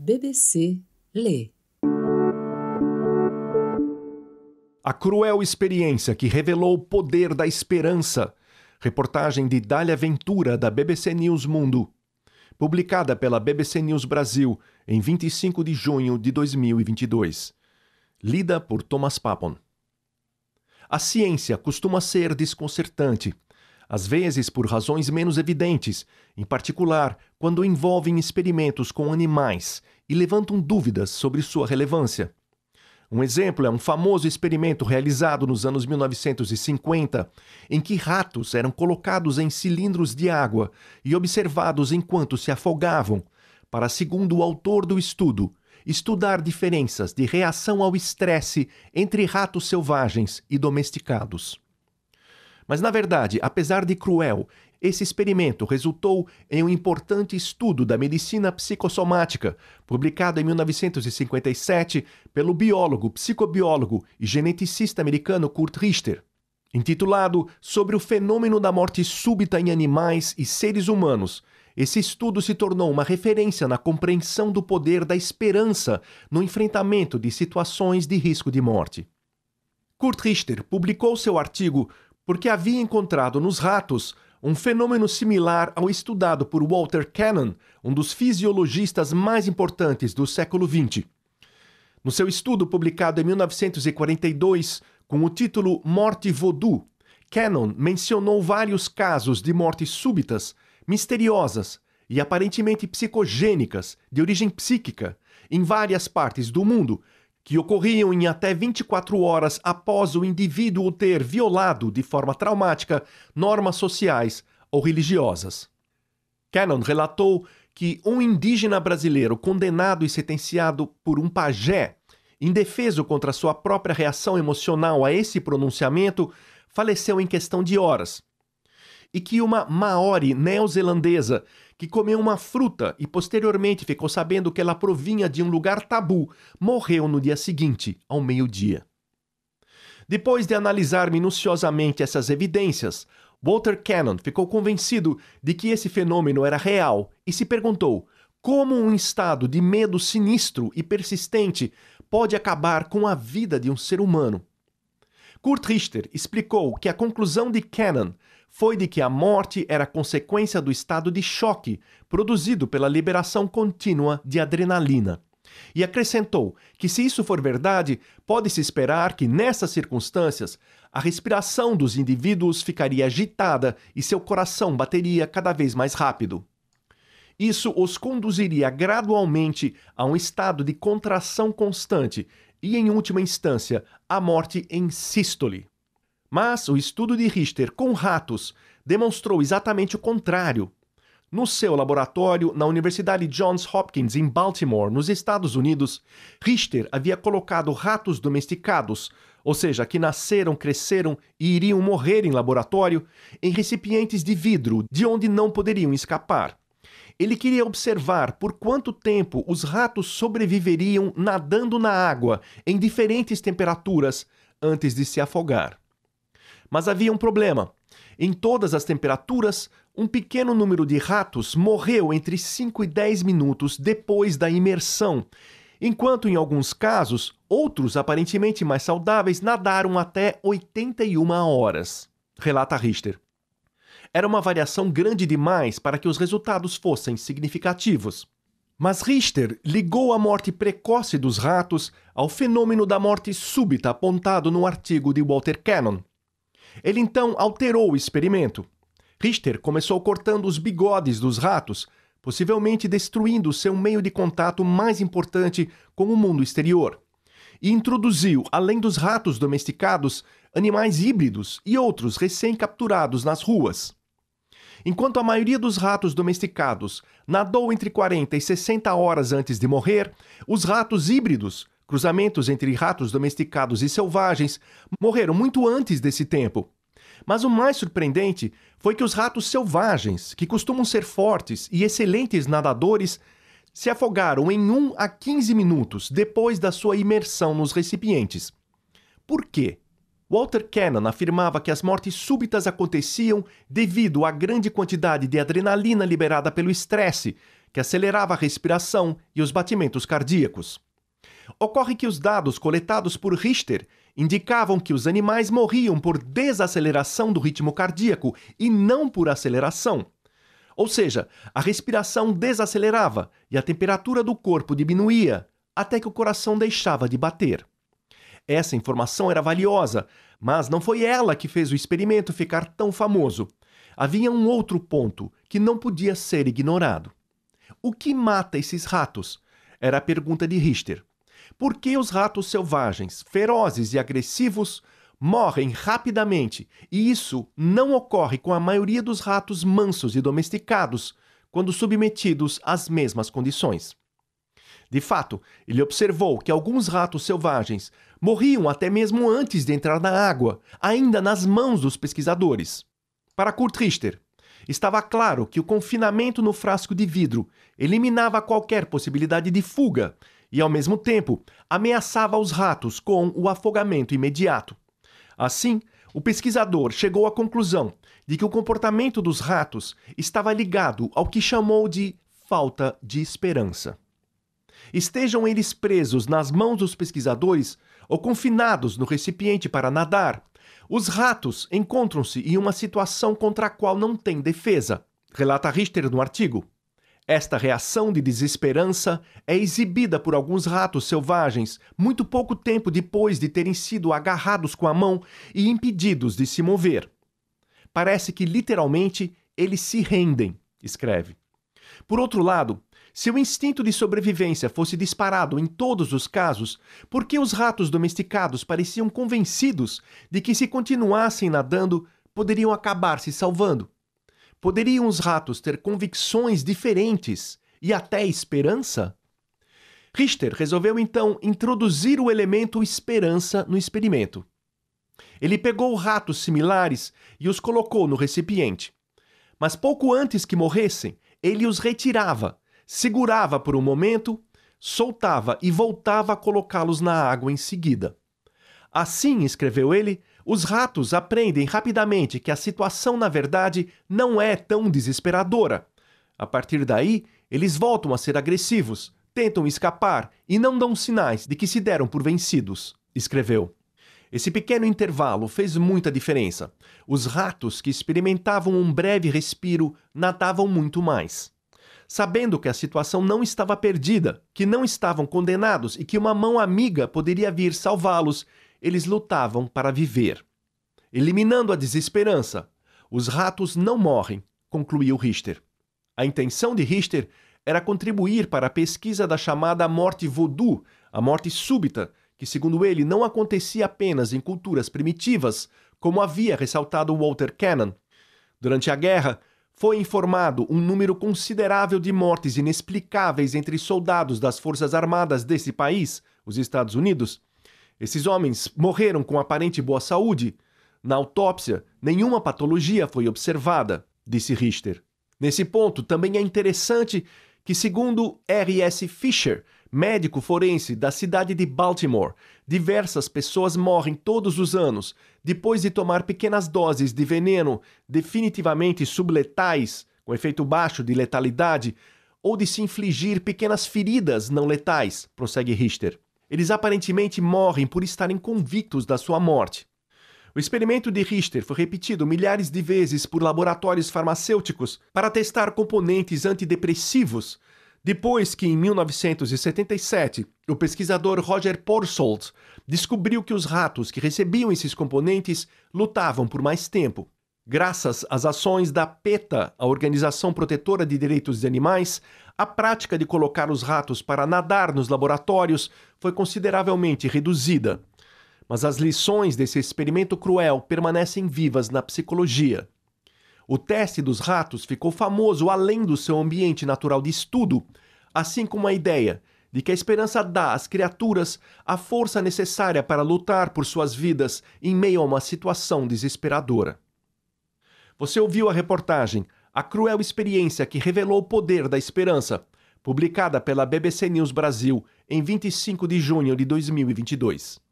BBC Lê. A cruel experiência que revelou o poder da esperança. Reportagem de Dália Ventura, da BBC News Mundo. Publicada pela BBC News Brasil em 25 de junho de 2022. Lida por Thomas Papon. A ciência costuma ser desconcertante às vezes por razões menos evidentes, em particular quando envolvem experimentos com animais e levantam dúvidas sobre sua relevância. Um exemplo é um famoso experimento realizado nos anos 1950, em que ratos eram colocados em cilindros de água e observados enquanto se afogavam, para, segundo o autor do estudo, estudar diferenças de reação ao estresse entre ratos selvagens e domesticados. Mas, na verdade, apesar de cruel, esse experimento resultou em um importante estudo da medicina psicossomática, publicado em 1957 pelo biólogo, psicobiólogo e geneticista americano Kurt Richter, intitulado Sobre o fenômeno da morte súbita em animais e seres humanos. Esse estudo se tornou uma referência na compreensão do poder da esperança no enfrentamento de situações de risco de morte. Kurt Richter publicou seu artigo porque havia encontrado nos ratos um fenômeno similar ao estudado por Walter Cannon, um dos fisiologistas mais importantes do século XX. No seu estudo publicado em 1942, com o título Morte Voodoo, Cannon mencionou vários casos de mortes súbitas, misteriosas e aparentemente psicogênicas, de origem psíquica, em várias partes do mundo, que ocorriam em até 24 horas após o indivíduo ter violado de forma traumática normas sociais ou religiosas. Cannon relatou que um indígena brasileiro condenado e sentenciado por um pajé, indefeso contra sua própria reação emocional a esse pronunciamento, faleceu em questão de horas, e que uma maori neozelandesa que comeu uma fruta e posteriormente ficou sabendo que ela provinha de um lugar tabu, morreu no dia seguinte, ao meio-dia. Depois de analisar minuciosamente essas evidências, Walter Cannon ficou convencido de que esse fenômeno era real e se perguntou como um estado de medo sinistro e persistente pode acabar com a vida de um ser humano. Kurt Richter explicou que a conclusão de Cannon foi de que a morte era consequência do estado de choque produzido pela liberação contínua de adrenalina. E acrescentou que, se isso for verdade, pode-se esperar que, nessas circunstâncias, a respiração dos indivíduos ficaria agitada e seu coração bateria cada vez mais rápido. Isso os conduziria gradualmente a um estado de contração constante e, em última instância, à morte em sístole. Mas o estudo de Richter com ratos demonstrou exatamente o contrário. No seu laboratório, na Universidade Johns Hopkins, em Baltimore, nos Estados Unidos, Richter havia colocado ratos domesticados, ou seja, que nasceram, cresceram e iriam morrer em laboratório, em recipientes de vidro, de onde não poderiam escapar. Ele queria observar por quanto tempo os ratos sobreviveriam nadando na água em diferentes temperaturas antes de se afogar. Mas havia um problema. Em todas as temperaturas, um pequeno número de ratos morreu entre 5 e 10 minutos depois da imersão, enquanto em alguns casos, outros aparentemente mais saudáveis nadaram até 81 horas, relata Richter. Era uma variação grande demais para que os resultados fossem significativos. Mas Richter ligou a morte precoce dos ratos ao fenômeno da morte súbita apontado no artigo de Walter Cannon, ele então alterou o experimento. Richter começou cortando os bigodes dos ratos, possivelmente destruindo seu meio de contato mais importante com o mundo exterior. E introduziu, além dos ratos domesticados, animais híbridos e outros recém-capturados nas ruas. Enquanto a maioria dos ratos domesticados nadou entre 40 e 60 horas antes de morrer, os ratos híbridos cruzamentos entre ratos domesticados e selvagens, morreram muito antes desse tempo. Mas o mais surpreendente foi que os ratos selvagens, que costumam ser fortes e excelentes nadadores, se afogaram em 1 a 15 minutos depois da sua imersão nos recipientes. Por quê? Walter Cannon afirmava que as mortes súbitas aconteciam devido à grande quantidade de adrenalina liberada pelo estresse, que acelerava a respiração e os batimentos cardíacos. Ocorre que os dados coletados por Richter indicavam que os animais morriam por desaceleração do ritmo cardíaco e não por aceleração. Ou seja, a respiração desacelerava e a temperatura do corpo diminuía até que o coração deixava de bater. Essa informação era valiosa, mas não foi ela que fez o experimento ficar tão famoso. Havia um outro ponto que não podia ser ignorado. O que mata esses ratos? Era a pergunta de Richter. Por que os ratos selvagens, ferozes e agressivos, morrem rapidamente? E isso não ocorre com a maioria dos ratos mansos e domesticados quando submetidos às mesmas condições. De fato, ele observou que alguns ratos selvagens morriam até mesmo antes de entrar na água, ainda nas mãos dos pesquisadores. Para Kurt Richter, estava claro que o confinamento no frasco de vidro eliminava qualquer possibilidade de fuga, e, ao mesmo tempo, ameaçava os ratos com o afogamento imediato. Assim, o pesquisador chegou à conclusão de que o comportamento dos ratos estava ligado ao que chamou de falta de esperança. Estejam eles presos nas mãos dos pesquisadores ou confinados no recipiente para nadar, os ratos encontram-se em uma situação contra a qual não têm defesa, relata Richter no artigo. Esta reação de desesperança é exibida por alguns ratos selvagens muito pouco tempo depois de terem sido agarrados com a mão e impedidos de se mover. Parece que literalmente eles se rendem, escreve. Por outro lado, se o instinto de sobrevivência fosse disparado em todos os casos, por que os ratos domesticados pareciam convencidos de que se continuassem nadando, poderiam acabar se salvando? Poderiam os ratos ter convicções diferentes e até esperança? Richter resolveu então introduzir o elemento esperança no experimento. Ele pegou ratos similares e os colocou no recipiente. Mas pouco antes que morressem, ele os retirava, segurava por um momento, soltava e voltava a colocá-los na água em seguida. Assim, escreveu ele, os ratos aprendem rapidamente que a situação, na verdade, não é tão desesperadora. A partir daí, eles voltam a ser agressivos, tentam escapar e não dão sinais de que se deram por vencidos, escreveu. Esse pequeno intervalo fez muita diferença. Os ratos que experimentavam um breve respiro nadavam muito mais. Sabendo que a situação não estava perdida, que não estavam condenados e que uma mão amiga poderia vir salvá-los, eles lutavam para viver. Eliminando a desesperança, os ratos não morrem, concluiu Richter. A intenção de Richter era contribuir para a pesquisa da chamada morte voodoo, a morte súbita, que, segundo ele, não acontecia apenas em culturas primitivas, como havia ressaltado Walter Cannon. Durante a guerra, foi informado um número considerável de mortes inexplicáveis entre soldados das Forças Armadas desse país, os Estados Unidos, esses homens morreram com aparente boa saúde. Na autópsia, nenhuma patologia foi observada, disse Richter. Nesse ponto, também é interessante que, segundo R.S. Fisher, médico forense da cidade de Baltimore, diversas pessoas morrem todos os anos depois de tomar pequenas doses de veneno definitivamente subletais, com efeito baixo de letalidade, ou de se infligir pequenas feridas não letais, prossegue Richter. Eles aparentemente morrem por estarem convictos da sua morte. O experimento de Richter foi repetido milhares de vezes por laboratórios farmacêuticos para testar componentes antidepressivos, depois que, em 1977, o pesquisador Roger Porsold descobriu que os ratos que recebiam esses componentes lutavam por mais tempo graças às ações da PETA, a Organização Protetora de Direitos de Animais, a prática de colocar os ratos para nadar nos laboratórios foi consideravelmente reduzida. Mas as lições desse experimento cruel permanecem vivas na psicologia. O teste dos ratos ficou famoso além do seu ambiente natural de estudo, assim como a ideia de que a esperança dá às criaturas a força necessária para lutar por suas vidas em meio a uma situação desesperadora. Você ouviu a reportagem A Cruel Experiência que Revelou o Poder da Esperança, publicada pela BBC News Brasil em 25 de junho de 2022.